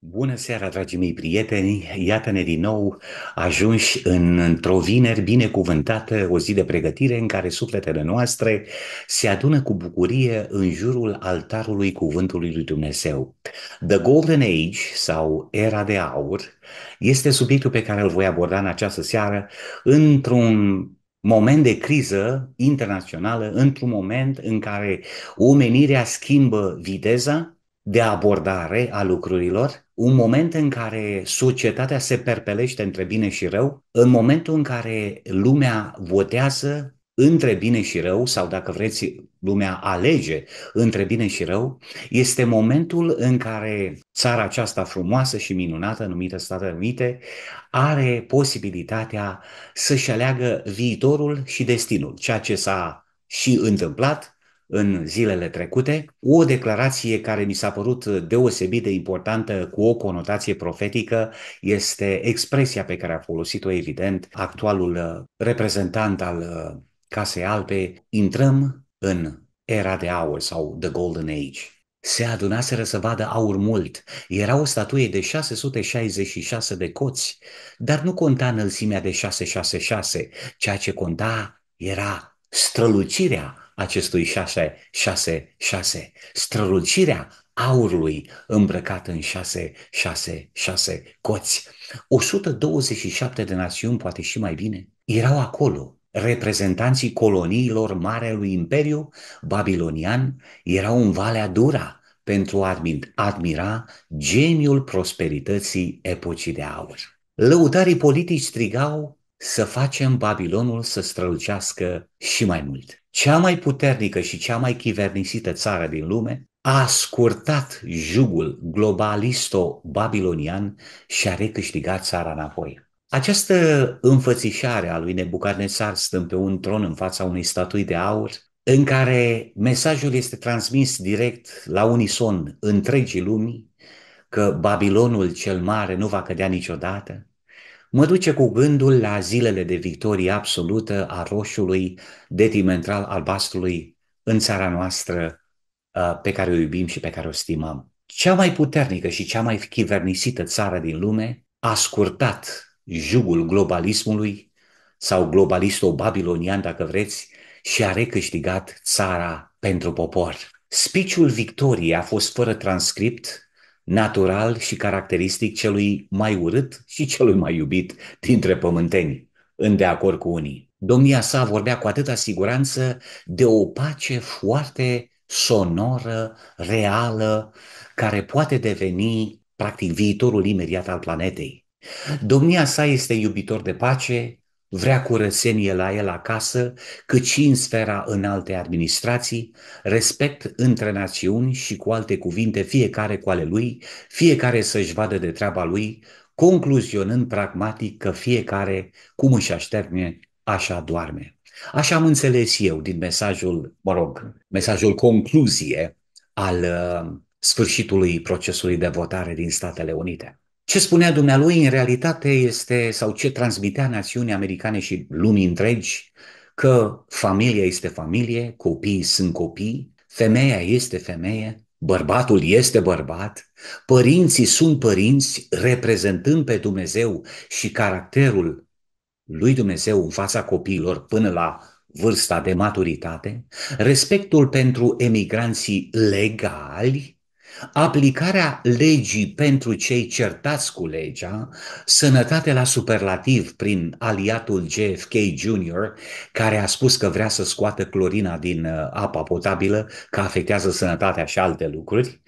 Bună seara, dragii mei prieteni! Iată-ne din nou ajunși în, într-o vineri binecuvântată, o zi de pregătire în care sufletele noastre se adună cu bucurie în jurul altarului Cuvântului lui Dumnezeu. The Golden Age, sau Era de Aur, este subiectul pe care îl voi aborda în această seară într-un moment de criză internațională, într-un moment în care omenirea schimbă viteza, de abordare a lucrurilor, un moment în care societatea se perpelește între bine și rău, în momentul în care lumea votează între bine și rău, sau dacă vreți, lumea alege între bine și rău, este momentul în care țara aceasta frumoasă și minunată, numită Statele Unite, are posibilitatea să-și aleagă viitorul și destinul, ceea ce s-a și întâmplat în zilele trecute, o declarație care mi s-a părut deosebit de importantă cu o conotație profetică este expresia pe care a folosit-o evident actualul uh, reprezentant al uh, Casei Albe, intrăm în era de aur sau The Golden Age. Se adunaseră să vadă aur mult. Era o statuie de 666 de coți, dar nu conta înălțimea de 666. Ceea ce conta era strălucirea acestui 6, 6, 6, strălucirea aurului îmbrăcat în 6, 6, 6 coți. 127 de națiuni, poate și mai bine, erau acolo. Reprezentanții coloniilor Marelui Imperiu Babilonian erau în Valea Dura pentru a admira geniul prosperității epocii de aur. Lăutarii politici strigau să facem Babilonul să strălucească și mai mult. Cea mai puternică și cea mai chivernisită țară din lume a scurtat jugul globalisto-babilonian și a recâștigat țara înapoi. Această înfățișare a lui Nebucadnețar stând pe un tron în fața unei statui de aur, în care mesajul este transmis direct la unison întregii lumii, că Babilonul cel mare nu va cădea niciodată, mă duce cu gândul la zilele de victorie absolută a roșului detimentral albastrului în țara noastră uh, pe care o iubim și pe care o stimăm. Cea mai puternică și cea mai chivernisită țară din lume a scurtat jugul globalismului sau globalistul babilonian dacă vreți, și a recâștigat țara pentru popor. Spiciul victoriei a fost fără transcript natural și caracteristic celui mai urât și celui mai iubit dintre pământeni, în acord cu unii. Domnia sa vorbea cu atâta siguranță de o pace foarte sonoră, reală, care poate deveni practic viitorul imediat al planetei. Domnia sa este iubitor de pace, vrea curățenie la el acasă, cât și în sfera în alte administrații, respect între națiuni și cu alte cuvinte fiecare cu ale lui, fiecare să-și vadă de treaba lui, concluzionând pragmatic că fiecare, cum își așterne, așa doarme. Așa am înțeles eu din mesajul, mă rog, mesajul concluzie al uh, sfârșitului procesului de votare din Statele Unite. Ce spunea dumnealui în realitate este, sau ce transmitea națiunii americane și lumii întregi, că familia este familie, copiii sunt copii, femeia este femeie, bărbatul este bărbat, părinții sunt părinți reprezentând pe Dumnezeu și caracterul lui Dumnezeu în fața copiilor până la vârsta de maturitate, respectul pentru emigranții legali, aplicarea legii pentru cei certați cu legea, sănătate la superlativ prin aliatul JFK Jr., care a spus că vrea să scoată clorina din uh, apa potabilă, că afectează sănătatea și alte lucruri,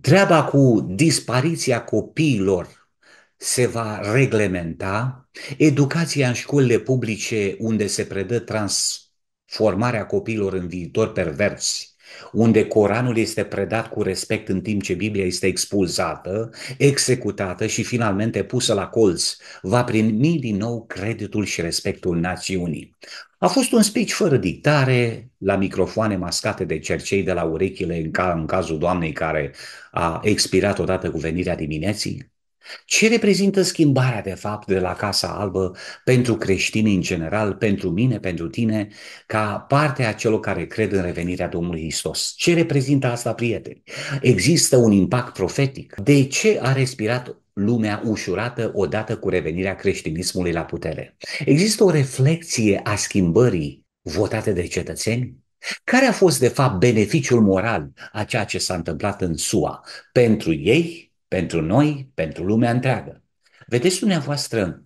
treaba cu dispariția copiilor se va reglementa, educația în școlile publice unde se predă transformarea copiilor în viitor perversi unde Coranul este predat cu respect în timp ce Biblia este expulzată, executată și finalmente pusă la colț, va primi din nou creditul și respectul națiunii. A fost un speech fără dictare, la microfoane mascate de cercei de la urechile, în, ca, în cazul doamnei care a expirat odată cu venirea dimineții, ce reprezintă schimbarea, de fapt, de la Casa Albă pentru creștinii în general, pentru mine, pentru tine, ca parte a celor care cred în revenirea Domnului Hristos? Ce reprezintă asta, prieteni? Există un impact profetic? De ce a respirat lumea ușurată odată cu revenirea creștinismului la putere? Există o reflexie a schimbării votate de cetățeni? Care a fost, de fapt, beneficiul moral a ceea ce s-a întâmplat în SUA pentru ei pentru noi, pentru lumea întreagă. Vedeți dumneavoastră,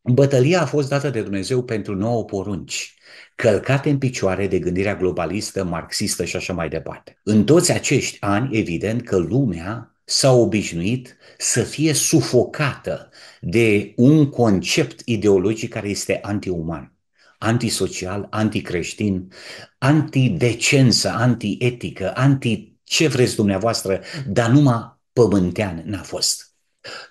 bătălia a fost dată de Dumnezeu pentru nouă porunci, călcate în picioare de gândirea globalistă, marxistă și așa mai departe. În toți acești ani, evident că lumea s-a obișnuit să fie sufocată de un concept ideologic care este antiuman, antisocial, anticreștin, antidecență, antietică, anti ce vreți dumneavoastră, dar numai pământean n-a fost.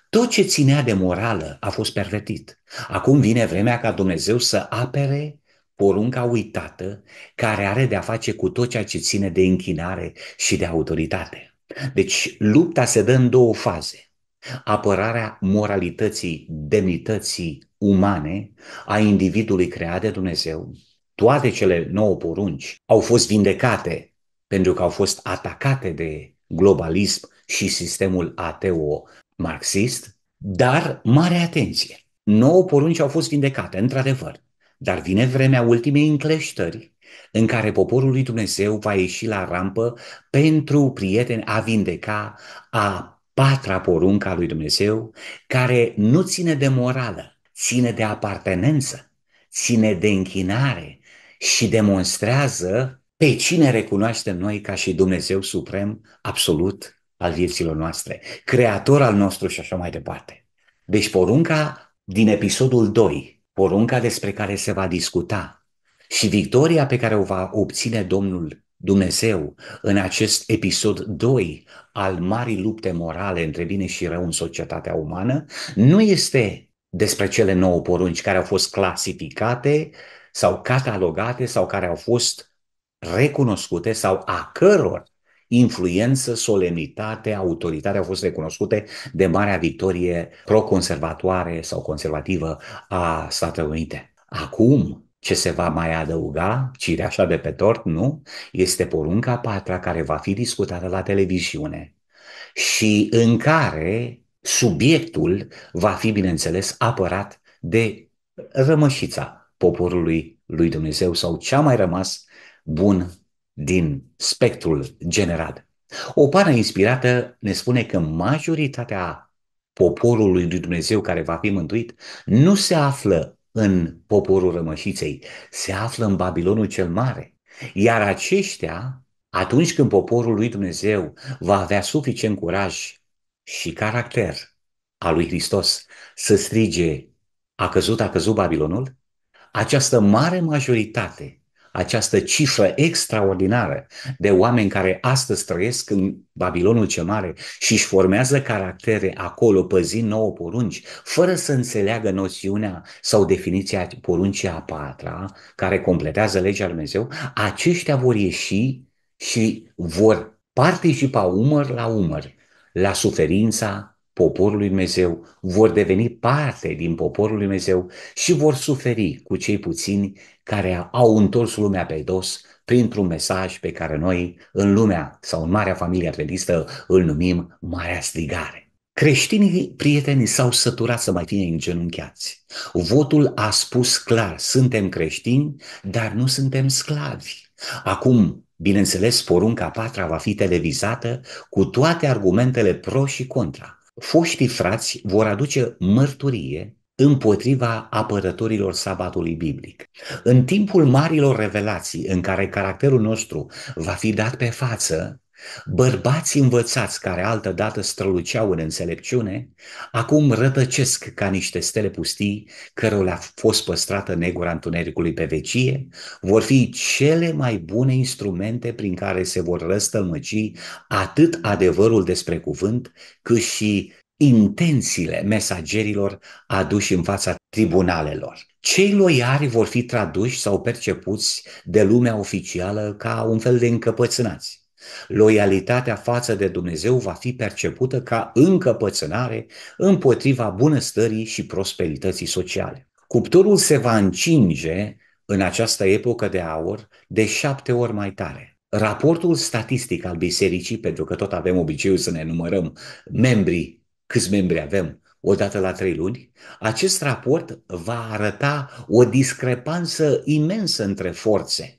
Tot ce ținea de morală a fost pervertit. Acum vine vremea ca Dumnezeu să apere porunca uitată care are de-a face cu tot ceea ce ține de închinare și de autoritate. Deci lupta se dă în două faze. Apărarea moralității, demnității umane a individului creat de Dumnezeu, toate cele nouă porunci au fost vindecate pentru că au fost atacate de globalism și sistemul ateo-marxist, dar mare atenție! Nouă porunci au fost vindecate, într-adevăr, dar vine vremea ultimei încleștări în care poporul lui Dumnezeu va ieși la rampă pentru prieteni a vindeca a patra porunca lui Dumnezeu, care nu ține de morală, ține de apartenență, ține de închinare și demonstrează pe cine recunoaștem noi ca și Dumnezeu Suprem, absolut al vieților noastre, creator al nostru și așa mai departe. Deci porunca din episodul 2, porunca despre care se va discuta și victoria pe care o va obține Domnul Dumnezeu în acest episod 2 al marii lupte morale între bine și rău în societatea umană, nu este despre cele nouă porunci care au fost clasificate sau catalogate sau care au fost recunoscute sau a căror influență, solemnitate, autoritate au fost recunoscute de marea victorie pro-conservatoare sau conservativă a Statelor Unite. Acum, ce se va mai adăuga, cireașa de pe tort, nu? Este porunca patra care va fi discutată la televiziune și în care subiectul va fi, bineînțeles, apărat de rămășița poporului lui Dumnezeu sau cea mai rămas bun din spectrul general. O pană inspirată ne spune că majoritatea poporului lui Dumnezeu care va fi mântuit nu se află în poporul rămășiței, se află în Babilonul cel Mare. Iar aceștia, atunci când poporul lui Dumnezeu va avea suficient curaj și caracter al lui Hristos să strige a căzut, a căzut Babilonul, această mare majoritate această cifră extraordinară de oameni care astăzi trăiesc în Babilonul cel Mare și își formează caractere acolo, păzind nouă porunci, fără să înțeleagă noțiunea sau definiția poruncii a patra, care completează legea lui Dumnezeu, aceștia vor ieși și vor participa umăr la umăr la suferința poporul lui Dumnezeu, vor deveni parte din poporul lui Dumnezeu și vor suferi cu cei puțini care au întors lumea pe dos printr-un mesaj pe care noi în lumea sau în Marea Familie Adventistă îl numim Marea Strigare. Creștinii prieteni s-au săturat să mai fie îngenunchiați. Votul a spus clar, suntem creștini, dar nu suntem sclavi. Acum, bineînțeles, porunca patra va fi televizată cu toate argumentele pro și contra foștii frați vor aduce mărturie împotriva apărătorilor sabatului biblic. În timpul marilor revelații în care caracterul nostru va fi dat pe față, Bărbați învățați care altădată străluceau în înțelepciune, acum rătăcesc ca niște stele pustii cărora le-a fost păstrată negura întunericului pe vecie, vor fi cele mai bune instrumente prin care se vor răstălmăci atât adevărul despre cuvânt, cât și intențiile mesagerilor aduși în fața tribunalelor. Cei loiari vor fi traduși sau percepuți de lumea oficială ca un fel de încăpățânați Loialitatea față de Dumnezeu va fi percepută ca încăpățânare împotriva bunăstării și prosperității sociale. Cuptorul se va încinge în această epocă de aur de șapte ori mai tare. Raportul statistic al bisericii, pentru că tot avem obiceiul să ne numărăm membrii, câți membri avem, o dată la trei luni, acest raport va arăta o discrepanță imensă între forțe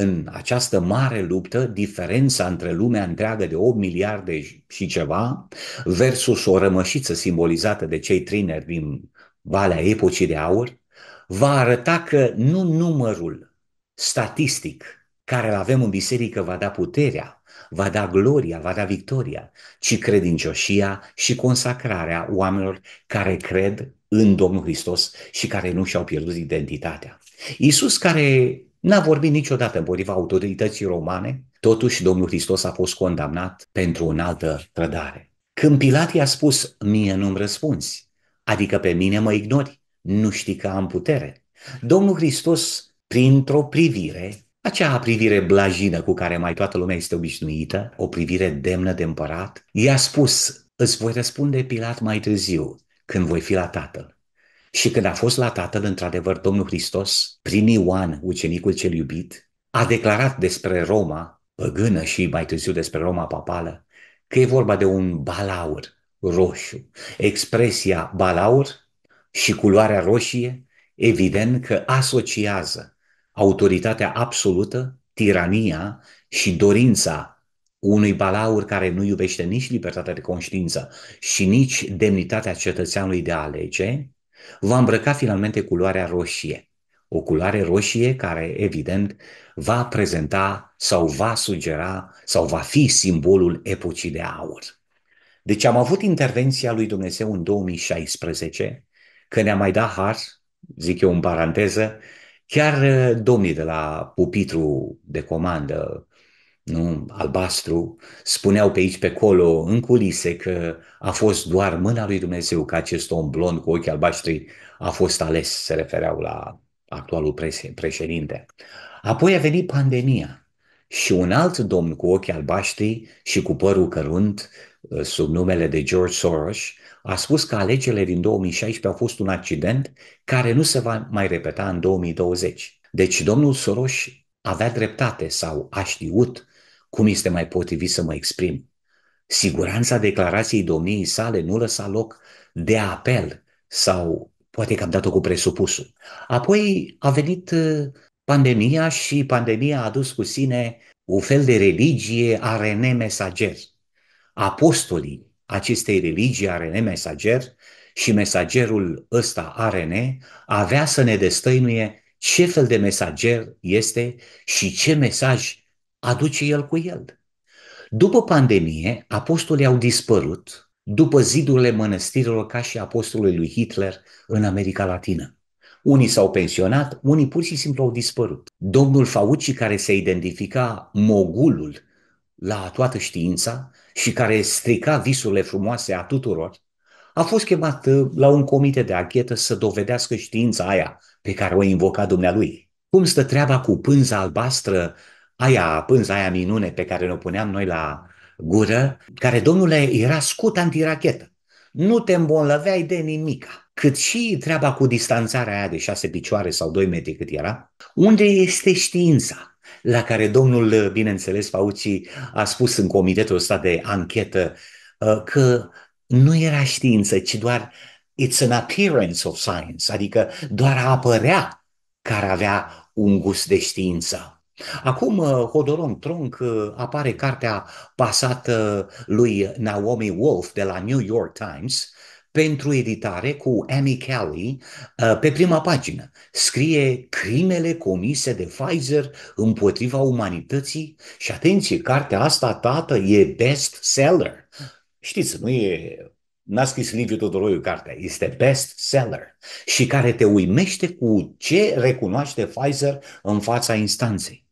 în această mare luptă diferența între lumea întreagă de 8 miliarde și ceva versus o rămășiță simbolizată de cei trineri din Valea Epocii de Aur, va arăta că nu numărul statistic care îl avem în biserică va da puterea, va da gloria, va da victoria, ci credincioșia și consacrarea oamenilor care cred în Domnul Hristos și care nu și-au pierdut identitatea. Iisus care N-a vorbit niciodată împotriva autorității romane, totuși Domnul Hristos a fost condamnat pentru o altă trădare. Când Pilat i-a spus, mie nu-mi răspunzi, adică pe mine mă ignori, nu știi că am putere. Domnul Hristos, printr-o privire, acea privire blajină cu care mai toată lumea este obișnuită, o privire demnă de împărat, i-a spus, îți voi răspunde Pilat mai târziu, când voi fi la tatăl. Și când a fost la Tatăl, într-adevăr, Domnul Hristos, prin Ioan, ucenicul cel iubit, a declarat despre Roma, păgână și mai târziu despre Roma papală, că e vorba de un balaur roșu. Expresia balaur și culoarea roșie, evident că asociază autoritatea absolută, tirania și dorința unui balaur care nu iubește nici libertatea de conștiință și nici demnitatea cetățeanului de a alege, Va îmbrăca finalmente culoarea roșie. O culoare roșie care, evident, va prezenta sau va sugera sau va fi simbolul epocii de aur. Deci am avut intervenția lui Dumnezeu în 2016, că ne-a mai dat har, zic eu în paranteză, chiar eh, domnii de la pupitru de comandă nu, albastru, spuneau pe aici, pe acolo, în culise, că a fost doar mâna lui Dumnezeu că acest om blond cu ochii albaștri a fost ales, se refereau la actualul președinte. Apoi a venit pandemia și un alt domn cu ochii albaștri și cu părul cărunt, uh, sub numele de George Soros, a spus că alegerile din 2016 au fost un accident care nu se va mai repeta în 2020. Deci domnul Soros avea dreptate sau a știut cum este mai potrivit să mă exprim? Siguranța declarației domniei sale nu lăsa loc de apel sau poate că am dat-o cu presupusul. Apoi a venit uh, pandemia și pandemia a adus cu sine un fel de religie a René Mesager. Apostolii acestei religii a René Mesager și mesagerul ăsta ARN avea să ne destăinuie ce fel de mesager este și ce mesaj aduce el cu el. După pandemie, apostolii au dispărut după zidurile mănăstirilor ca și apostolului lui Hitler în America Latină. Unii s-au pensionat, unii pur și simplu au dispărut. Domnul Fauci, care se identifica mogulul la toată știința și care strica visurile frumoase a tuturor, a fost chemat uh, la un comite de achetă să dovedească știința aia pe care o invoca dumnealui. Cum stă treaba cu pânza albastră aia pânza, aia minune pe care ne-o puneam noi la gură, care, domnule, era scut antirachetă. Nu te îmbolnăveai de nimica. Cât și treaba cu distanțarea aia de șase picioare sau doi metri cât era, unde este știința? La care domnul, bineînțeles, Fauci a spus în comitetul ăsta de anchetă uh, că nu era știință, ci doar it's an appearance of science, adică doar a apărea care avea un gust de știință. Acum uh, Hodoron Tronc uh, apare cartea pasată uh, lui Naomi Wolf de la New York Times pentru editare cu Amy Kelly pe prima pagină. Scrie crimele comise de Pfizer împotriva umanității și atenție, cartea asta, tată, e best seller. Știți, nu e n-a scris Liviu Todoroiu cartea, este best seller și care te uimește cu ce recunoaște Pfizer în fața instanței.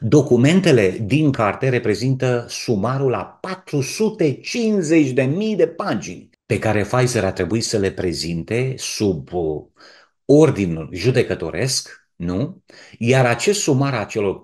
Documentele din carte reprezintă sumarul a 450.000 de pagini pe care Pfizer a trebuit să le prezinte sub uh, ordinul judecătoresc, nu? Iar acest sumar a celor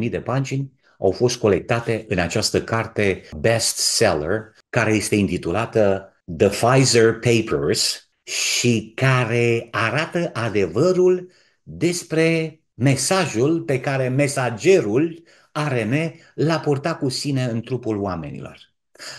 450.000 de pagini au fost colectate în această carte bestseller, care este intitulată The Pfizer Papers și care arată adevărul despre mesajul pe care mesagerul ARN l-a purtat cu sine în trupul oamenilor.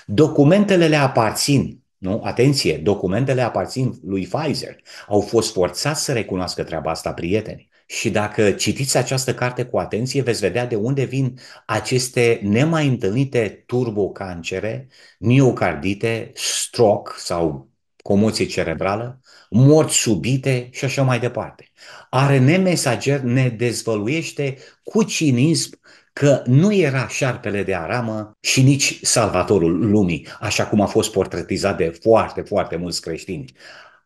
Documentele le aparțin nu? Atenție, documentele aparțin lui Pfizer. Au fost forțați să recunoască treaba asta, prieteni. Și dacă citiți această carte cu atenție, veți vedea de unde vin aceste nemai întâlnite turbocancere, miocardite, stroke sau comoție cerebrală, morți subite și așa mai departe. ARN Mesager ne dezvăluiește cu cinism că nu era șarpele de aramă și nici salvatorul lumii, așa cum a fost portretizat de foarte, foarte mulți creștini.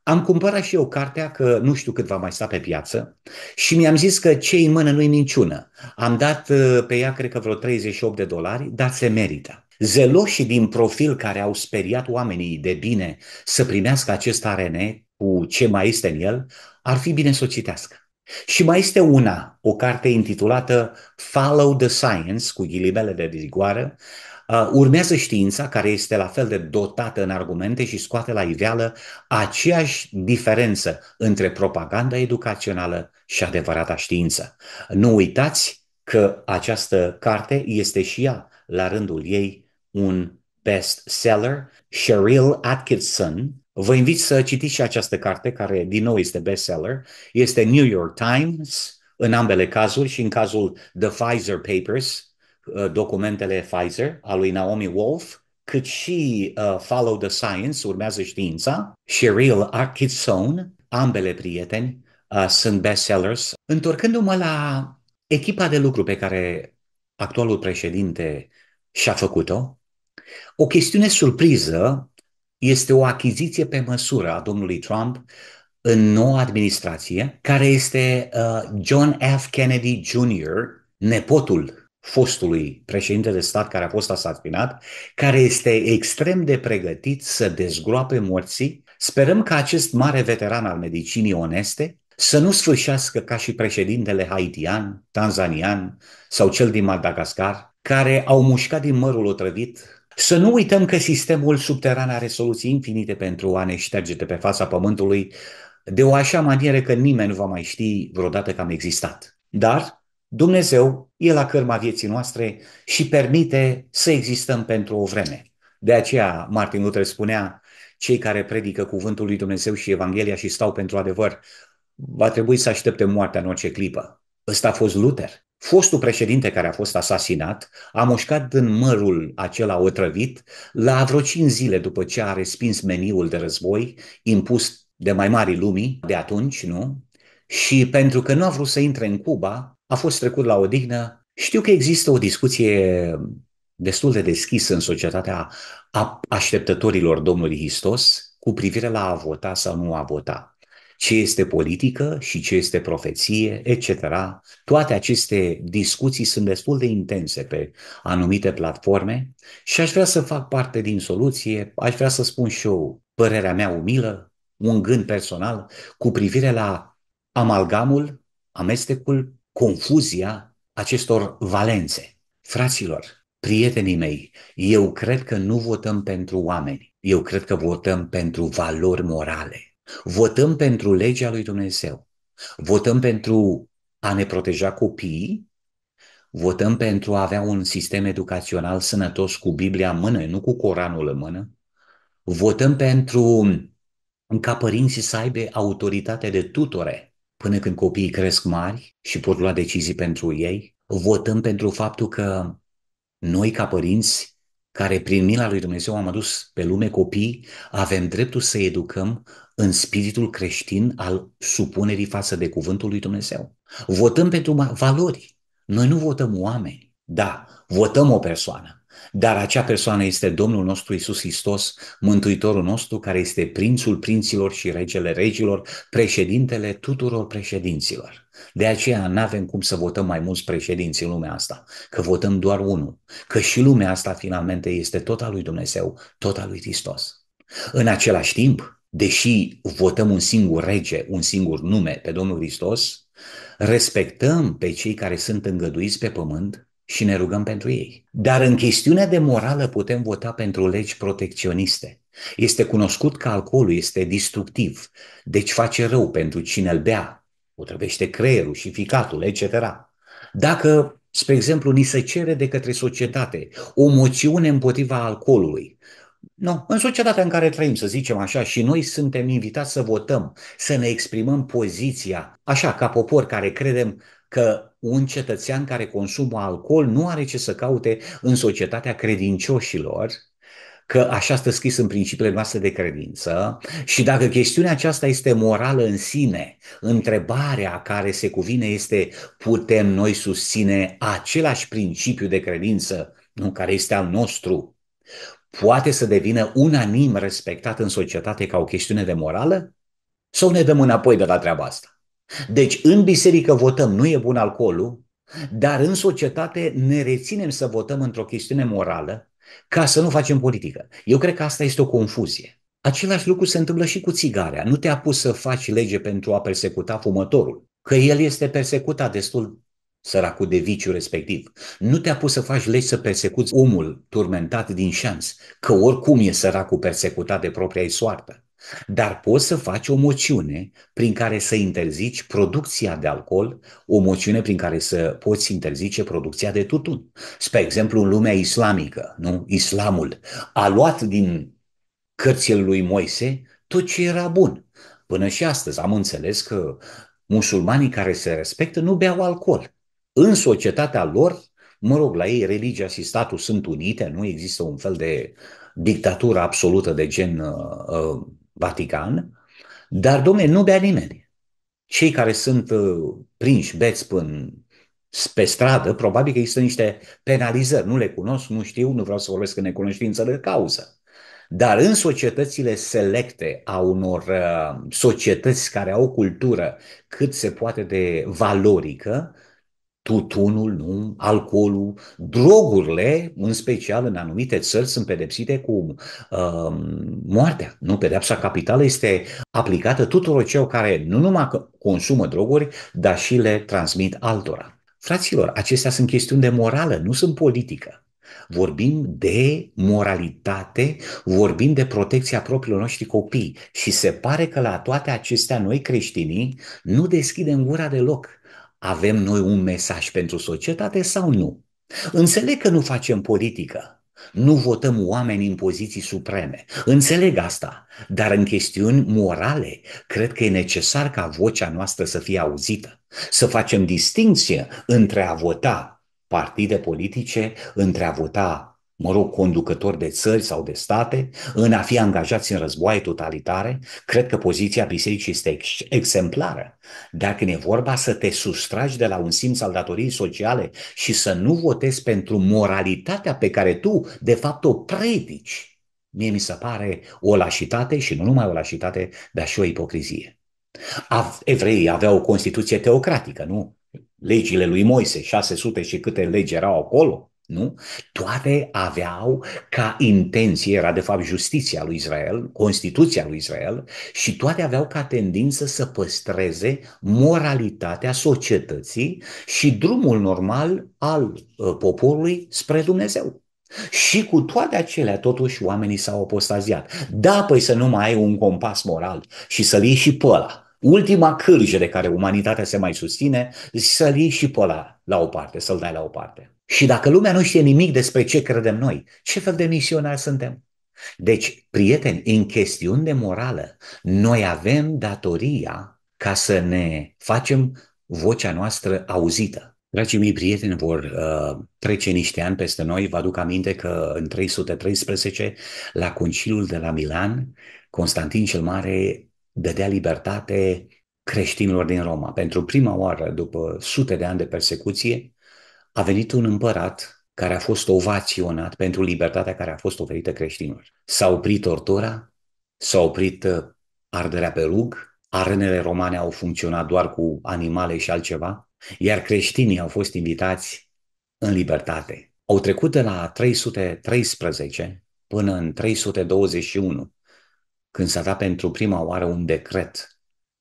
Am cumpărat și eu cartea, că nu știu cât va mai sta pe piață, și mi-am zis că cei în mână nu-i minciună. Am dat uh, pe ea, cred că vreo 38 de dolari, dar se merită. Zeloșii din profil care au speriat oamenii de bine să primească acest ARN, cu ce mai este în el, ar fi bine să o citească. Și mai este una, o carte intitulată Follow the Science, cu ghilimele de rigoare, uh, urmează știința care este la fel de dotată în argumente și scoate la iveală aceeași diferență între propaganda educațională și adevărata știință. Nu uitați că această carte este și ea, la rândul ei, un bestseller. Cheryl Atkinson Vă invit să citiți și această carte, care din nou este bestseller. Este New York Times, în ambele cazuri, și în cazul The Pfizer Papers, uh, documentele Pfizer, a lui Naomi Wolf, cât și uh, Follow the Science, Urmează știința, Sheryl Arkidson, ambele prieteni, uh, sunt bestsellers. Întorcându-mă la echipa de lucru pe care actualul președinte și-a făcut-o, o chestiune surpriză este o achiziție pe măsură a domnului Trump în noua administrație, care este uh, John F. Kennedy Jr., nepotul fostului președinte de stat care a fost asasinat, care este extrem de pregătit să dezgroape morții. Sperăm că acest mare veteran al medicinii oneste să nu sfârșească ca și președintele haitian, tanzanian sau cel din Madagascar, care au mușcat din mărul otrăvit să nu uităm că sistemul subteran are soluții infinite pentru a ne șterge de pe fața pământului de o așa manieră că nimeni nu va mai ști vreodată că am existat. Dar Dumnezeu e la cărma vieții noastre și permite să existăm pentru o vreme. De aceea Martin Luther spunea, cei care predică cuvântul lui Dumnezeu și Evanghelia și stau pentru adevăr, va trebui să aștepte moartea în orice clipă. Ăsta a fost Luther fostul președinte care a fost asasinat a moșcat în mărul acela otrăvit la vreo 5 zile după ce a respins meniul de război impus de mai mari lumii de atunci, nu? Și pentru că nu a vrut să intre în Cuba, a fost trecut la odihnă. Știu că există o discuție destul de deschisă în societatea așteptătorilor domnului Hristos cu privire la a vota sau nu a vota ce este politică și ce este profeție, etc. Toate aceste discuții sunt destul de intense pe anumite platforme și aș vrea să fac parte din soluție, aș vrea să spun și eu părerea mea umilă, un gând personal cu privire la amalgamul, amestecul, confuzia acestor valențe. Fraților, prietenii mei, eu cred că nu votăm pentru oameni, eu cred că votăm pentru valori morale. Votăm pentru legea lui Dumnezeu. Votăm pentru a ne proteja copiii, votăm pentru a avea un sistem educațional sănătos cu Biblia în mână, nu cu Coranul în mână. Votăm pentru ca părinții să aibă autoritate de tutore până când copiii cresc mari și pot lua decizii pentru ei. Votăm pentru faptul că noi ca părinți care prin mila lui Dumnezeu am adus pe lume copii, avem dreptul să educăm în spiritul creștin al supunerii față de cuvântul lui Dumnezeu. Votăm pentru valori. Noi nu votăm oameni. Da, votăm o persoană. Dar acea persoană este Domnul nostru Isus Hristos, Mântuitorul nostru, care este Prințul Prinților și Regele Regilor, președintele tuturor președinților. De aceea nu avem cum să votăm mai mulți președinți în lumea asta, că votăm doar unul, că și lumea asta finalmente este tot a lui Dumnezeu, tot a lui Hristos. În același timp, deși votăm un singur rege, un singur nume pe Domnul Hristos, respectăm pe cei care sunt îngăduiți pe pământ și ne rugăm pentru ei. Dar în chestiunea de morală putem vota pentru legi protecționiste. Este cunoscut că alcoolul este destructiv, deci face rău pentru cine îl bea, otrăvește creierul și ficatul, etc. Dacă, spre exemplu, ni se cere de către societate o moțiune împotriva alcoolului, nu. În societatea în care trăim, să zicem așa, și noi suntem invitați să votăm, să ne exprimăm poziția, așa, ca popor care credem că un cetățean care consumă alcool nu are ce să caute în societatea credincioșilor, că așa stă scris în principiile noastre de credință și dacă chestiunea aceasta este morală în sine, întrebarea care se cuvine este putem noi susține același principiu de credință nu, care este al nostru poate să devină unanim respectat în societate ca o chestiune de morală? Sau ne dăm înapoi de la treaba asta? Deci în biserică votăm, nu e bun alcoolul, dar în societate ne reținem să votăm într-o chestiune morală ca să nu facem politică. Eu cred că asta este o confuzie. Același lucru se întâmplă și cu țigarea. Nu te-a pus să faci lege pentru a persecuta fumătorul, că el este persecutat destul săracul de viciu respectiv. Nu te-a pus să faci legi să persecuți omul turmentat din șans, că oricum e săracul persecutat de propria ei soartă. Dar poți să faci o moțiune prin care să interzici producția de alcool, o moțiune prin care să poți interzice producția de tutun. Spre exemplu, în lumea islamică, nu? Islamul a luat din cărțile lui Moise tot ce era bun. Până și astăzi am înțeles că musulmanii care se respectă nu beau alcool în societatea lor, mă rog, la ei religia și statul sunt unite, nu există un fel de dictatură absolută de gen uh, uh Vatican, dar, domne, nu bea nimeni. Cei care sunt uh, prinși beți până pe stradă, probabil că există niște penalizări, nu le cunosc, nu știu, nu vreau să vorbesc în necunoștință de cauză. Dar în societățile selecte a unor uh, societăți care au o cultură cât se poate de valorică, tutunul, nu? alcoolul, drogurile, în special în anumite țări, sunt pedepsite cu uh, moartea. Nu? Pedepsa capitală este aplicată tuturor celor care nu numai consumă droguri, dar și le transmit altora. Fraților, acestea sunt chestiuni de morală, nu sunt politică. Vorbim de moralitate, vorbim de protecția propriilor noștri copii și se pare că la toate acestea noi creștinii nu deschidem gura deloc avem noi un mesaj pentru societate sau nu? Înțeleg că nu facem politică, nu votăm oameni în poziții supreme. Înțeleg asta, dar în chestiuni morale, cred că e necesar ca vocea noastră să fie auzită. Să facem distinție între a vota partide politice, între a vota mă rog, conducători de țări sau de state, în a fi angajați în războaie totalitare, cred că poziția bisericii este ex- exemplară. Dacă ne vorba să te sustragi de la un simț al datoriei sociale și să nu votezi pentru moralitatea pe care tu, de fapt, o predici, mie mi se pare o lașitate și nu numai o lașitate, dar și o ipocrizie. Evreii aveau o constituție teocratică, nu? legile lui Moise, 600 și câte legi erau acolo, nu? Toate aveau ca intenție, era de fapt justiția lui Israel, Constituția lui Israel, și toate aveau ca tendință să păstreze moralitatea societății și drumul normal al uh, poporului spre Dumnezeu. Și cu toate acelea, totuși, oamenii s-au apostaziat. Da, păi să nu mai ai un compas moral și să-l iei și pe ăla. Ultima cârjă de care umanitatea se mai susține, să-l iei și pe ăla la o parte, să-l dai la o parte. Și dacă lumea nu știe nimic despre ce credem noi, ce fel de misionari suntem? Deci, prieteni, în chestiuni de morală, noi avem datoria ca să ne facem vocea noastră auzită. Dragii mei prieteni, vor uh, trece niște ani peste noi. Vă aduc aminte că în 313, la Conciliul de la Milan, Constantin cel Mare dădea libertate creștinilor din Roma. Pentru prima oară, după sute de ani de persecuție, a venit un împărat care a fost ovaționat pentru libertatea care a fost oferită creștinilor. S-a oprit tortura, s-a oprit uh, arderea pe rug, arenele romane au funcționat doar cu animale și altceva, iar creștinii au fost invitați în libertate. Au trecut de la 313 până în 321, când s-a dat pentru prima oară un decret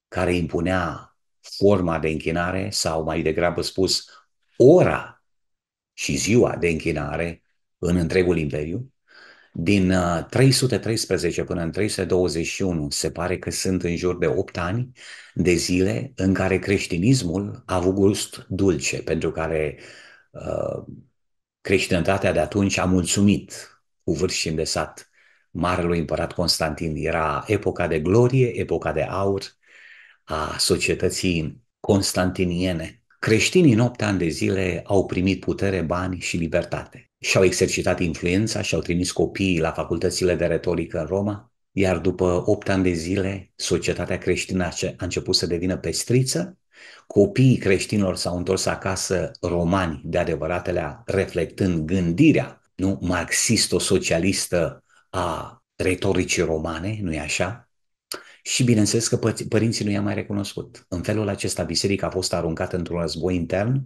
care impunea forma de închinare sau mai degrabă spus ora și ziua de închinare în întregul imperiu. Din 313 uh, până în 321 se pare că sunt în jur de 8 ani de zile în care creștinismul a avut gust dulce, pentru care uh, creștinătatea de atunci a mulțumit cu vârf și îndesat marelui împărat Constantin. Era epoca de glorie, epoca de aur a societății constantiniene. Creștinii în 8 ani de zile au primit putere, bani și libertate. Și-au exercitat influența și-au trimis copiii la facultățile de retorică în Roma, iar după 8 ani de zile, societatea creștină a început să devină pestriță, copiii creștinilor s-au întors acasă romani de adevăratele, reflectând gândirea nu marxisto-socialistă a retoricii romane, nu-i așa? și bineînțeles că părinții nu i-a mai recunoscut. În felul acesta, biserica a fost aruncată într-un război intern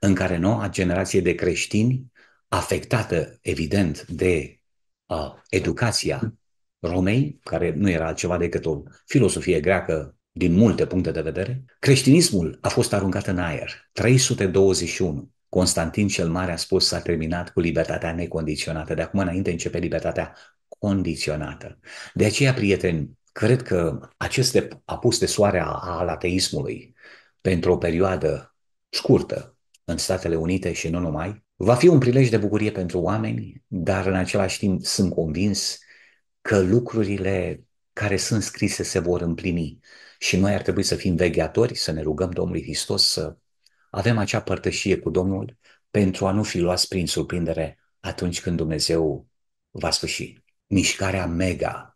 în care noua generație de creștini, afectată evident de uh, educația Romei, care nu era altceva decât o filosofie greacă din multe puncte de vedere, creștinismul a fost aruncat în aer. 321. Constantin cel Mare a spus s-a terminat cu libertatea necondiționată. De acum înainte începe libertatea condiționată. De aceea, prieteni, Cred că aceste apus de soare al ateismului pentru o perioadă scurtă în Statele Unite și nu numai, va fi un prilej de bucurie pentru oameni, dar în același timp sunt convins că lucrurile care sunt scrise se vor împlini și noi ar trebui să fim vegheatori, să ne rugăm Domnului Hristos să avem acea părtășie cu Domnul pentru a nu fi luați prin surprindere atunci când Dumnezeu va sfârși. Mișcarea mega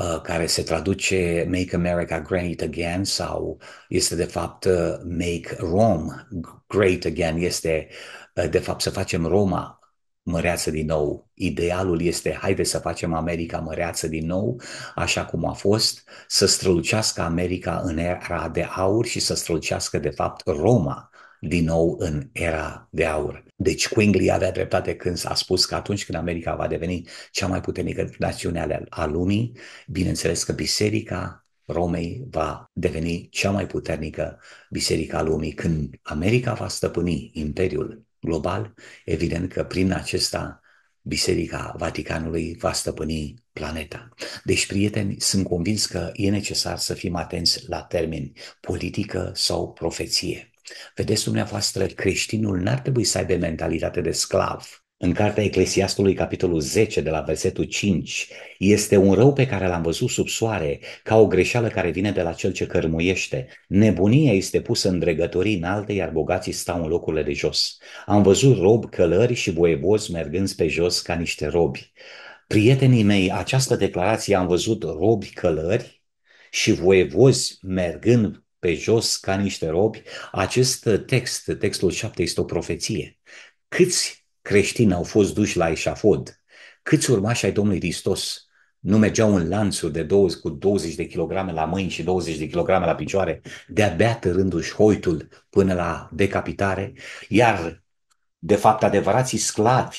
Uh, care se traduce Make America Great Again sau este de fapt uh, Make Rome Great Again, este uh, de fapt să facem Roma măreață din nou. Idealul este haide să facem America măreață din nou, așa cum a fost, să strălucească America în era de aur și să strălucească de fapt Roma din nou în era de aur. Deci Quingley avea dreptate când a spus că atunci când America va deveni cea mai puternică națiune a lumii, bineînțeles că biserica Romei va deveni cea mai puternică biserică a lumii. Când America va stăpâni imperiul global, evident că prin acesta Biserica Vaticanului va stăpâni planeta. Deci, prieteni, sunt convins că e necesar să fim atenți la termeni politică sau profeție. Vedeți dumneavoastră, creștinul n-ar trebui să aibă mentalitate de sclav. În cartea Eclesiastului, capitolul 10, de la versetul 5, este un rău pe care l-am văzut sub soare, ca o greșeală care vine de la cel ce cărmuiește. Nebunia este pusă în dregătorii înalte, iar bogații stau în locurile de jos. Am văzut rob călări și boievozi mergând pe jos ca niște robi. Prietenii mei, această declarație am văzut robi călări și voievozi mergând pe jos ca niște robi, acest text, textul 7, este o profeție. Câți creștini au fost duși la eșafod? Câți urmași ai Domnului Hristos nu mergeau în lanțuri de 20, cu 20 de kilograme la mâini și 20 de kilograme la picioare, de-abia târându-și hoitul până la decapitare, iar, de fapt, adevărații sclavi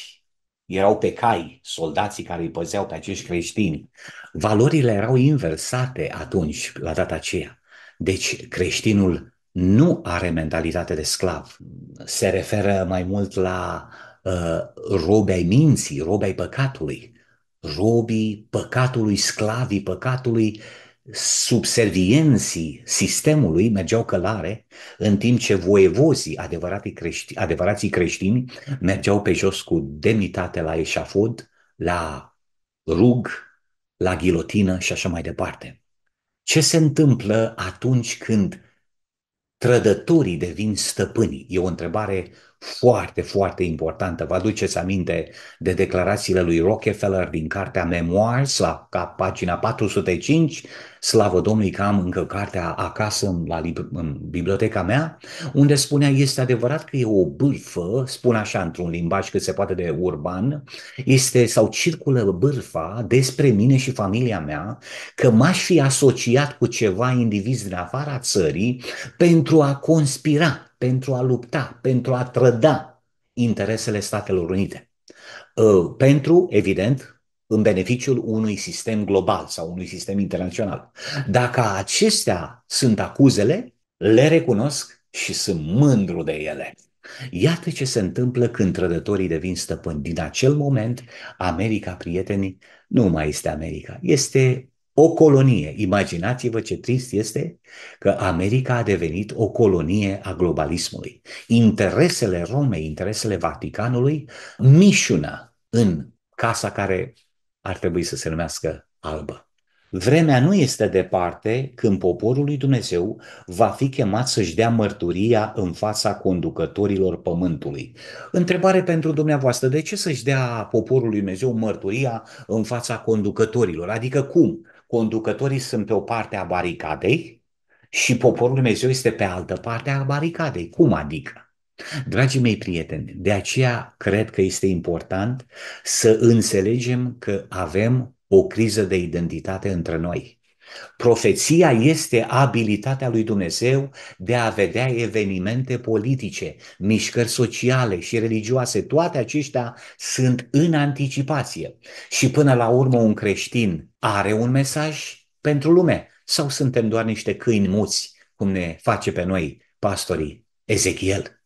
erau pe cai, soldații care îi păzeau pe acești creștini. Valorile erau inversate atunci, la data aceea. Deci creștinul nu are mentalitate de sclav. Se referă mai mult la uh, robi ai minții, robi ai păcatului. Robii păcatului, sclavii păcatului, subservienții sistemului mergeau călare, în timp ce voievozii, adevărații creștini, adevărații creștini, mergeau pe jos cu demnitate la eșafod, la rug, la ghilotină și așa mai departe. Ce se întâmplă atunci când trădătorii devin stăpâni? E o întrebare foarte, foarte importantă. Vă aduceți aminte de declarațiile lui Rockefeller din cartea Memoirs la pagina 405, slavă Domnului că am încă cartea acasă la în biblioteca mea, unde spunea, este adevărat că e o bârfă, spun așa într-un limbaj cât se poate de urban, este sau circulă bârfa despre mine și familia mea că m-aș fi asociat cu ceva indivizi din afara țării pentru a conspira pentru a lupta, pentru a trăda interesele Statelor Unite. Uh, pentru, evident, în beneficiul unui sistem global sau unui sistem internațional. Dacă acestea sunt acuzele, le recunosc și sunt mândru de ele. Iată ce se întâmplă când trădătorii devin stăpâni. Din acel moment, America, prietenii, nu mai este America. Este o colonie. Imaginați-vă ce trist este că America a devenit o colonie a globalismului. Interesele Romei, interesele Vaticanului mișună în casa care ar trebui să se numească albă. Vremea nu este departe când poporul lui Dumnezeu va fi chemat să-și dea mărturia în fața conducătorilor pământului. Întrebare pentru dumneavoastră, de ce să-și dea poporul lui Dumnezeu mărturia în fața conducătorilor? Adică cum? conducătorii sunt pe o parte a baricadei și poporul Dumnezeu este pe altă parte a baricadei. Cum adică? Dragii mei prieteni, de aceea cred că este important să înțelegem că avem o criză de identitate între noi. Profeția este abilitatea lui Dumnezeu de a vedea evenimente politice, mișcări sociale și religioase. Toate aceștia sunt în anticipație. Și până la urmă un creștin are un mesaj pentru lume sau suntem doar niște câini muți, cum ne face pe noi pastorii Ezechiel.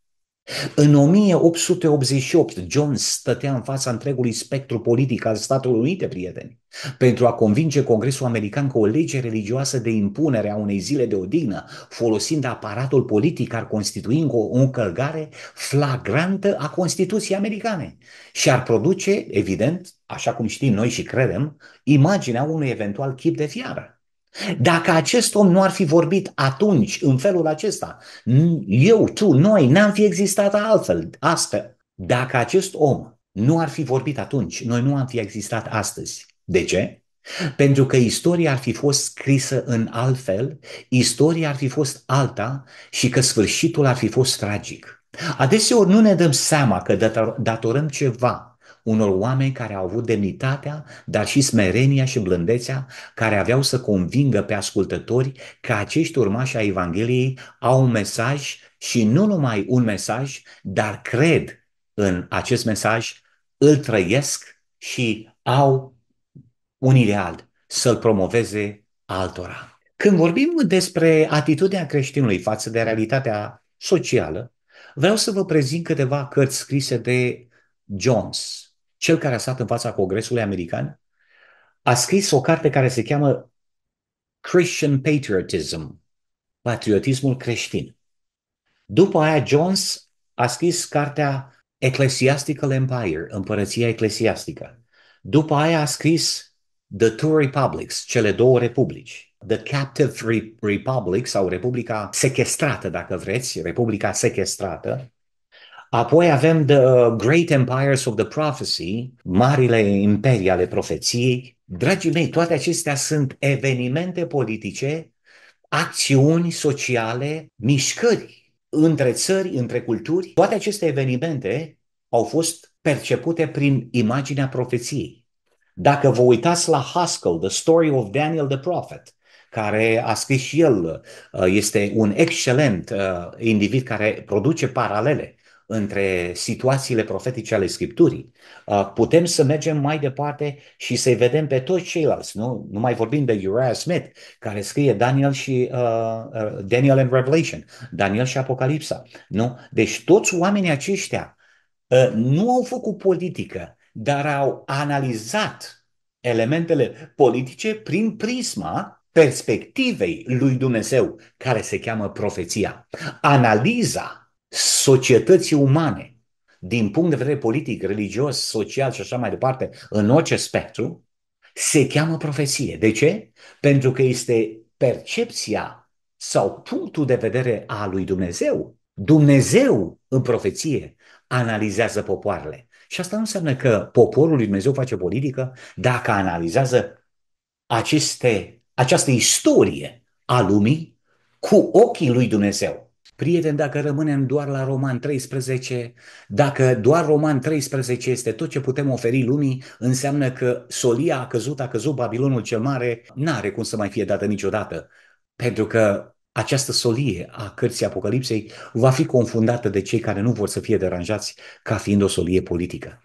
În 1888, Jones stătea în fața întregului spectru politic al Statelor Unite, prieteni, pentru a convinge Congresul American că o lege religioasă de impunere a unei zile de odihnă, folosind aparatul politic, ar constitui o încălcare flagrantă a Constituției Americane și ar produce, evident, așa cum știm noi și credem, imaginea unui eventual chip de fiară. Dacă acest om nu ar fi vorbit atunci, în felul acesta, eu, tu, noi, n-am fi existat altfel, astfel. Dacă acest om nu ar fi vorbit atunci, noi nu am fi existat astăzi. De ce? Pentru că istoria ar fi fost scrisă în alt fel, istoria ar fi fost alta și că sfârșitul ar fi fost tragic. Adeseori nu ne dăm seama că datorăm ceva unor oameni care au avut demnitatea, dar și smerenia și blândețea, care aveau să convingă pe ascultători că acești urmași ai Evangheliei au un mesaj și nu numai un mesaj, dar cred în acest mesaj, îl trăiesc și au un ideal să-l promoveze altora. Când vorbim despre atitudinea creștinului față de realitatea socială, vreau să vă prezint câteva cărți scrise de Jones, cel care a stat în fața Congresului American, a scris o carte care se cheamă Christian Patriotism, patriotismul creștin. După aia, Jones a scris cartea Ecclesiastical Empire, Împărăția Eclesiastică. După aia a scris The Two Republics, cele două republici. The Captive Republic sau Republica Sequestrată, dacă vreți, Republica Sequestrată, Apoi avem The uh, Great Empires of the Prophecy, marile imperii ale profeției. Dragii mei, toate acestea sunt evenimente politice, acțiuni sociale, mișcări între țări, între culturi. Toate aceste evenimente au fost percepute prin imaginea profeției. Dacă vă uitați la Haskell, The Story of Daniel the Prophet, care a scris și el, uh, este un excelent uh, individ care produce paralele între situațiile profetice ale Scripturii, uh, putem să mergem mai departe și să-i vedem pe toți ceilalți, nu? Nu mai vorbim de Uriah Smith, care scrie Daniel și uh, uh, Daniel and Revelation, Daniel și Apocalipsa, nu? Deci toți oamenii aceștia uh, nu au făcut politică, dar au analizat elementele politice prin prisma perspectivei lui Dumnezeu, care se cheamă profeția. Analiza societății umane, din punct de vedere politic, religios, social și așa mai departe, în orice spectru, se cheamă profeție. De ce? Pentru că este percepția sau punctul de vedere a lui Dumnezeu. Dumnezeu în profeție analizează popoarele. Și asta nu înseamnă că poporul lui Dumnezeu face politică dacă analizează aceste, această istorie a lumii cu ochii lui Dumnezeu. Prieteni, dacă rămânem doar la Roman 13, dacă doar Roman 13 este tot ce putem oferi lumii, înseamnă că solia a căzut, a căzut Babilonul cel mare, n-are cum să mai fie dată niciodată. Pentru că această solie a cărții Apocalipsei va fi confundată de cei care nu vor să fie deranjați ca fiind o solie politică.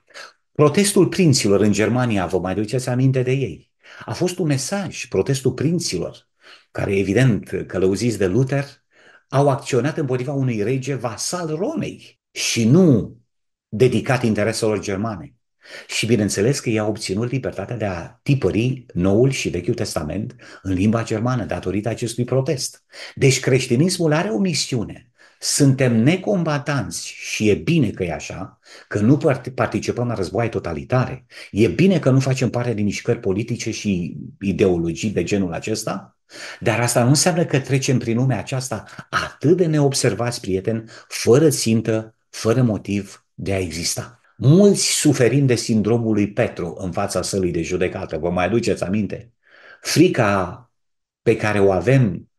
Protestul prinților în Germania, vă mai duceți aminte de ei, a fost un mesaj, protestul prinților, care evident călăuziți de Luther, au acționat împotriva unui rege vasal Romei și nu dedicat intereselor germane. Și bineînțeles că i-a obținut libertatea de a tipări Noul și Vechiul Testament în limba germană datorită acestui protest. Deci creștinismul are o misiune. Suntem necombatanți și e bine că e așa, că nu participăm la războaie totalitare, e bine că nu facem parte din mișcări politice și ideologii de genul acesta, dar asta nu înseamnă că trecem prin lumea aceasta atât de neobservați, prieten, fără țintă, fără motiv de a exista. Mulți suferim de sindromul lui Petru în fața sălii de judecată. Vă mai aduceți aminte? Frica pe care o avem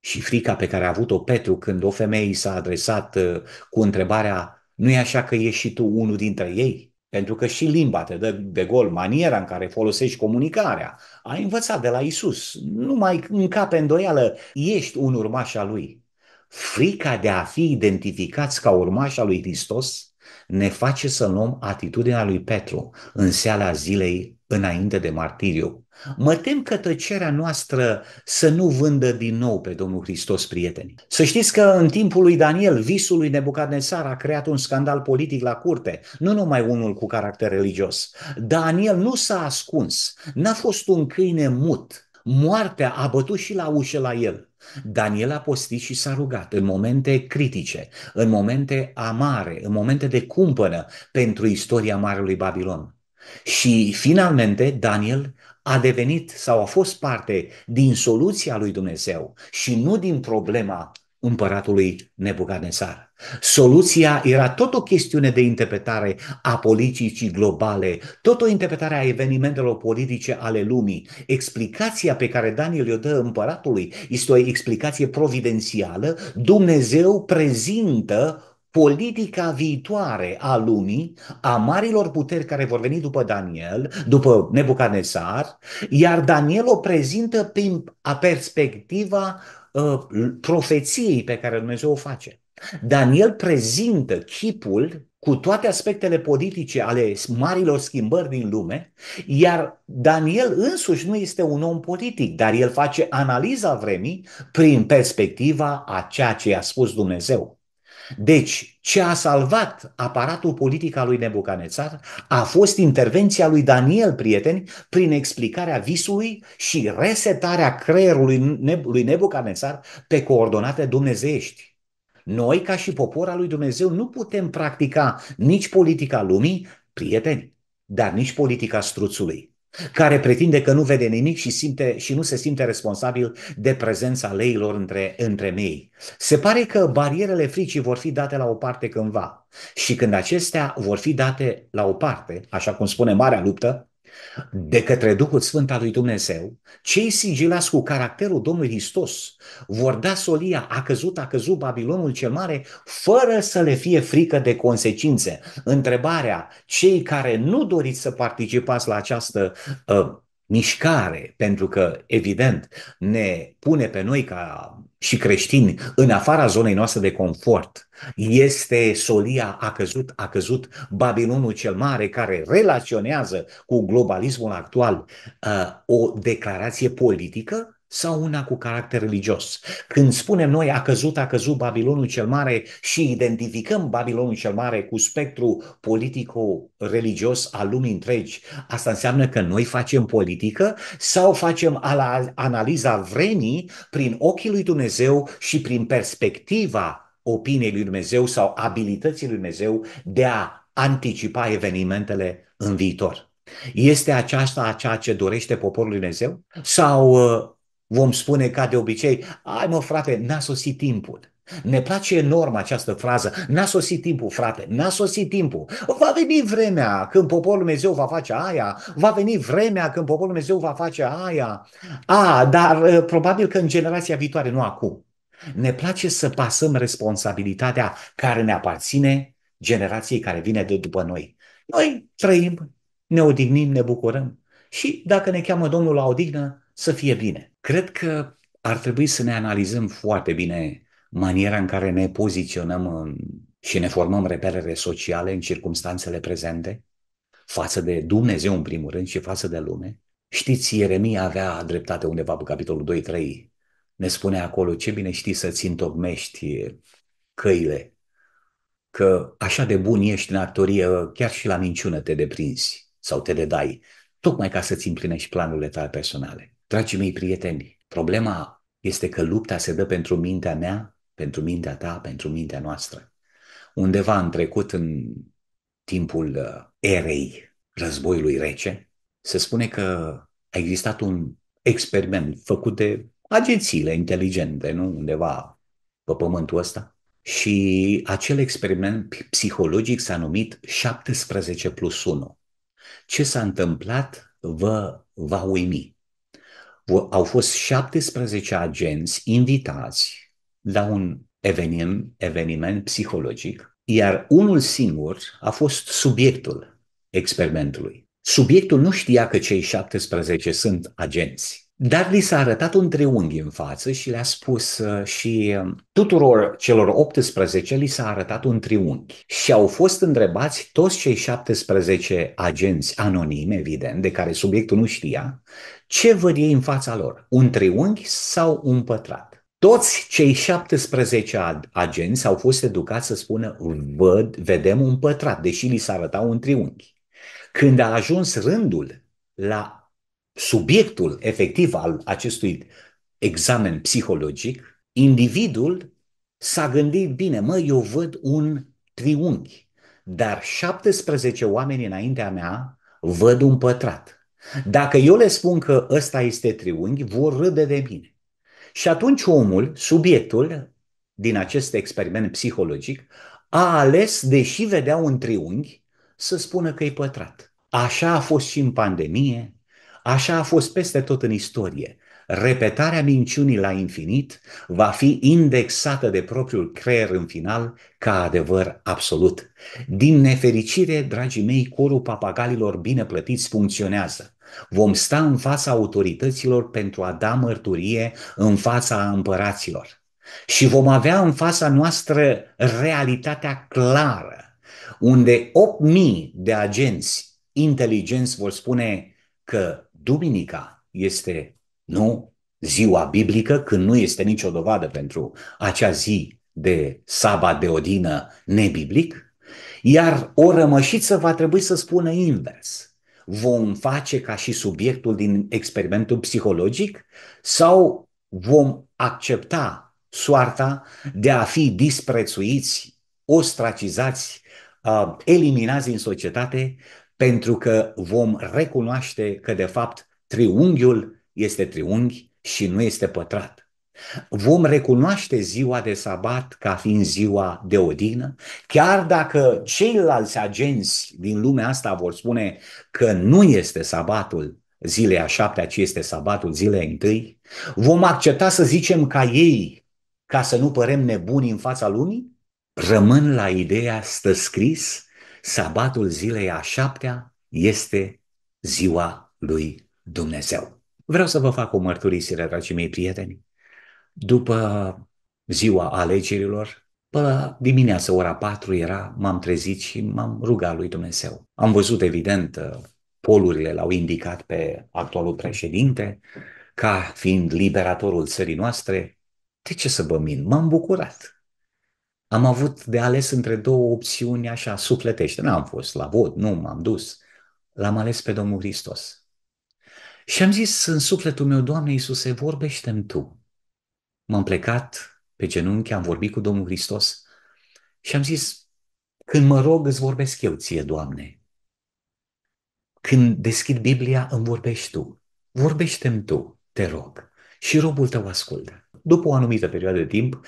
și frica pe care a avut-o Petru când o femeie i s-a adresat uh, cu întrebarea nu e așa că ești și tu unul dintre ei? Pentru că și limba te dă de gol, maniera în care folosești comunicarea. Ai învățat de la Isus. Nu mai încape îndoială, ești un urmaș al lui. Frica de a fi identificați ca urmaș al lui Hristos ne face să luăm atitudinea lui Petru în seala zilei înainte de martiriu. Mă tem că tăcerea noastră să nu vândă din nou pe Domnul Hristos, prieteni. Să știți că în timpul lui Daniel, visul lui Nebucadnețar a creat un scandal politic la curte, nu numai unul cu caracter religios. Daniel nu s-a ascuns, n-a fost un câine mut. Moartea a bătut și la ușă la el. Daniel a postit și s-a rugat în momente critice, în momente amare, în momente de cumpănă pentru istoria Marelui Babilon. Și finalmente Daniel a devenit sau a fost parte din soluția lui Dumnezeu și nu din problema împăratului Nebucadnezar. Soluția era tot o chestiune de interpretare a politicii globale, tot o interpretare a evenimentelor politice ale lumii. Explicația pe care Daniel o dă împăratului este o explicație providențială. Dumnezeu prezintă politica viitoare a lumii, a marilor puteri care vor veni după Daniel, după Nebucanesar, iar Daniel o prezintă prin a perspectiva ă, profeției pe care Dumnezeu o face. Daniel prezintă chipul cu toate aspectele politice ale marilor schimbări din lume, iar Daniel însuși nu este un om politic, dar el face analiza vremii prin perspectiva a ceea ce i-a spus Dumnezeu. Deci, ce a salvat aparatul politic al lui Nebucanețar a fost intervenția lui Daniel, prieteni, prin explicarea visului și resetarea creierului lui Nebucanețar pe coordonate dumnezeiești. Noi, ca și popor al lui Dumnezeu, nu putem practica nici politica lumii, prieteni, dar nici politica struțului care pretinde că nu vede nimic și, simte, și nu se simte responsabil de prezența leilor între, între mei. Se pare că barierele fricii vor fi date la o parte cândva și când acestea vor fi date la o parte, așa cum spune Marea Luptă, Mm. de către Duhul Sfânt al lui Dumnezeu, cei sigilați cu caracterul Domnului Hristos vor da solia, a căzut, a căzut Babilonul cel mare, fără să le fie frică de consecințe. Întrebarea, cei care nu doriți să participați la această uh, mișcare, pentru că, evident, ne pune pe noi ca și creștini în afara zonei noastre de confort. Este solia a căzut, a căzut Babilonul cel mare care relaționează cu globalismul actual uh, o declarație politică sau una cu caracter religios. Când spunem noi a căzut, a căzut Babilonul cel Mare și identificăm Babilonul cel Mare cu spectru politico-religios al lumii întregi, asta înseamnă că noi facem politică sau facem analiza vremii prin ochii lui Dumnezeu și prin perspectiva opiniei lui Dumnezeu sau abilității lui Dumnezeu de a anticipa evenimentele în viitor. Este aceasta ceea ce dorește poporul lui Dumnezeu? Sau uh, vom spune ca de obicei, ai mă frate, n-a sosit timpul. Ne place enorm această frază, n-a sosit timpul frate, n-a sosit timpul. Va veni vremea când poporul Dumnezeu va face aia, va veni vremea când poporul Dumnezeu va face aia. A, dar ă, probabil că în generația viitoare, nu acum. Ne place să pasăm responsabilitatea care ne aparține generației care vine de după noi. Noi trăim, ne odihnim, ne bucurăm și dacă ne cheamă Domnul la odihnă, să fie bine. Cred că ar trebui să ne analizăm foarte bine maniera în care ne poziționăm și ne formăm reperele sociale în circunstanțele prezente, față de Dumnezeu în primul rând și față de lume. Știți, Ieremia avea dreptate undeva pe capitolul 2-3. Ne spune acolo, ce bine știi să-ți întocmești căile, că așa de bun ești în actorie, chiar și la minciună te deprinzi sau te dedai, tocmai ca să-ți împlinești planurile tale personale. Dragii mei prieteni, problema este că lupta se dă pentru mintea mea, pentru mintea ta, pentru mintea noastră. Undeva în trecut, în timpul uh, erei războiului rece, se spune că a existat un experiment făcut de agențiile inteligente, nu? Undeva pe pământul ăsta. Și acel experiment psihologic s-a numit 17 plus 1. Ce s-a întâmplat vă va uimi au fost 17 agenți invitați la un eveniment, eveniment psihologic, iar unul singur a fost subiectul experimentului. Subiectul nu știa că cei 17 sunt agenți. Dar li s-a arătat un triunghi în față și le-a spus uh, și um, tuturor celor 18 li s-a arătat un triunghi. Și au fost întrebați toți cei 17 agenți anonimi, evident, de care subiectul nu știa, ce văd ei în fața lor, un triunghi sau un pătrat. Toți cei 17 agenți au fost educați să spună văd, vedem un pătrat, deși li s-a arătat un triunghi. Când a ajuns rândul la subiectul efectiv al acestui examen psihologic, individul s-a gândit bine, mă, eu văd un triunghi, dar 17 oameni înaintea mea văd un pătrat. Dacă eu le spun că ăsta este triunghi, vor râde de mine. Și atunci omul, subiectul din acest experiment psihologic, a ales, deși vedea un triunghi, să spună că e pătrat. Așa a fost și în pandemie, Așa a fost peste tot în istorie. Repetarea minciunii la infinit va fi indexată de propriul creier în final ca adevăr absolut. Din nefericire, dragii mei, corul papagalilor bine plătiți funcționează. Vom sta în fața autorităților pentru a da mărturie în fața împăraților. Și vom avea în fața noastră realitatea clară, unde 8.000 de agenți inteligenți vor spune că duminica este, nu, ziua biblică, când nu este nicio dovadă pentru acea zi de sabat de odină nebiblic, iar o rămășiță va trebui să spună invers. Vom face ca și subiectul din experimentul psihologic sau vom accepta soarta de a fi disprețuiți, ostracizați, uh, eliminați din societate pentru că vom recunoaște că, de fapt, triunghiul este triunghi și nu este pătrat. Vom recunoaște ziua de sabat ca fiind ziua de odină, chiar dacă ceilalți agenți din lumea asta vor spune că nu este sabatul zilei a șaptea, ci este sabatul zilei a întâi, vom accepta să zicem ca ei, ca să nu părem nebuni în fața lumii? Rămân la ideea stă scris sabatul zilei a șaptea este ziua lui Dumnezeu. Vreau să vă fac o mărturisire, dragii mei prieteni. După ziua alegerilor, până dimineața ora 4 era, m-am trezit și m-am rugat lui Dumnezeu. Am văzut, evident, uh, polurile l-au indicat pe actualul președinte ca fiind liberatorul țării noastre. De ce să vă min? M-am bucurat am avut de ales între două opțiuni așa sufletește. N-am fost la vot, nu m-am dus. L-am ales pe Domnul Hristos. Și am zis în sufletul meu, Doamne Iisuse, vorbește-mi Tu. M-am plecat pe genunchi, am vorbit cu Domnul Hristos și am zis, când mă rog, îți vorbesc eu ție, Doamne. Când deschid Biblia, îmi vorbești Tu. Vorbește-mi Tu, te rog. Și robul tău ascultă. După o anumită perioadă de timp,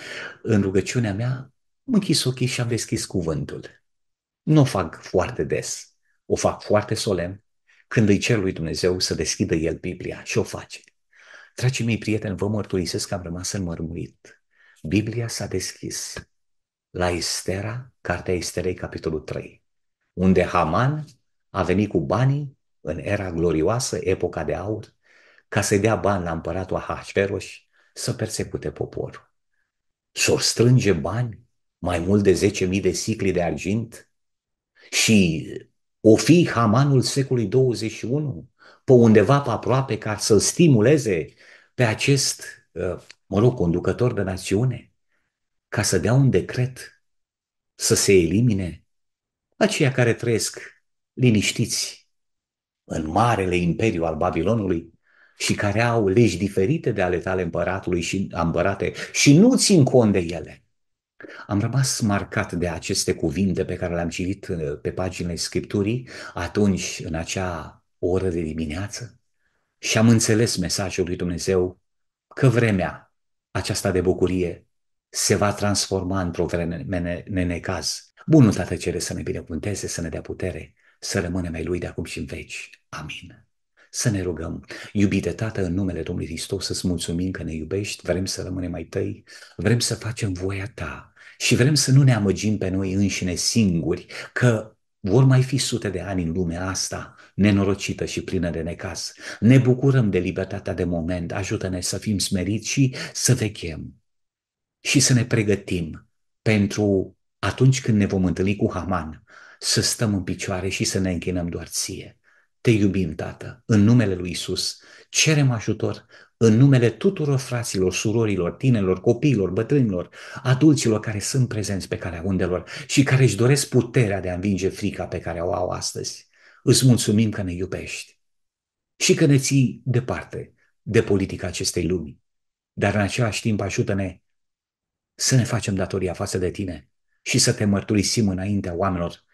în rugăciunea mea, am închis ochii și am deschis cuvântul. Nu o fac foarte des, o fac foarte solemn, când îi cer lui Dumnezeu să deschidă el Biblia și o face. Dragii mei prieteni, vă mărturisesc că am rămas înmărmurit. Biblia s-a deschis la Estera, cartea Esterei, capitolul 3, unde Haman a venit cu banii în era glorioasă, epoca de aur, ca să-i dea bani la împăratul Ahasveros să persecute poporul. S-o strânge bani mai mult de 10.000 de sicli de argint? Și o fi Hamanul secolului 21 pe undeva pe aproape ca să-l stimuleze pe acest, uh, mă rog, conducător de națiune, ca să dea un decret să se elimine aceia care trăiesc liniștiți în marele imperiu al Babilonului și care au legi diferite de ale tale împăratului și împărate și nu țin cont de ele. Am rămas marcat de aceste cuvinte pe care le-am citit uh, pe paginile Scripturii atunci, în acea oră de dimineață, și am înțeles mesajul lui Dumnezeu că vremea aceasta de bucurie se va transforma într-o vreme nenecaz. Bunul Tată cere să ne binecuvânteze, să ne dea putere, să rămânem ai Lui de acum și în veci. Amin. Să ne rugăm. Iubite Tată, în numele Domnului Hristos, să să-ți mulțumim că ne iubești, vrem să rămânem mai tăi, vrem să facem voia ta și vrem să nu ne amăgim pe noi înșine singuri că vor mai fi sute de ani în lumea asta, nenorocită și plină de necas. Ne bucurăm de libertatea de moment, ajută-ne să fim smeriți și să vechem și să ne pregătim pentru atunci când ne vom întâlni cu Haman, să stăm în picioare și să ne închinăm doar ție. Te iubim, Tată, în numele lui Isus. Cerem ajutor în numele tuturor fraților, surorilor, tinerilor, copiilor, bătrânilor, adulților care sunt prezenți pe calea undelor și care își doresc puterea de a învinge frica pe care o au astăzi. Îți mulțumim că ne iubești și că ne ții departe de politica acestei lumi. Dar în același timp ajută-ne să ne facem datoria față de tine și să te mărturisim înaintea oamenilor,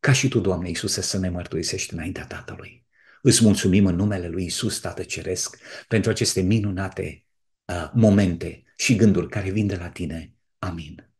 ca și tu, Doamne Iisuse, să ne mărturisești înaintea Tatălui. Îți mulțumim în numele lui Isus, Tată Ceresc, pentru aceste minunate uh, momente și gânduri care vin de la tine. Amin.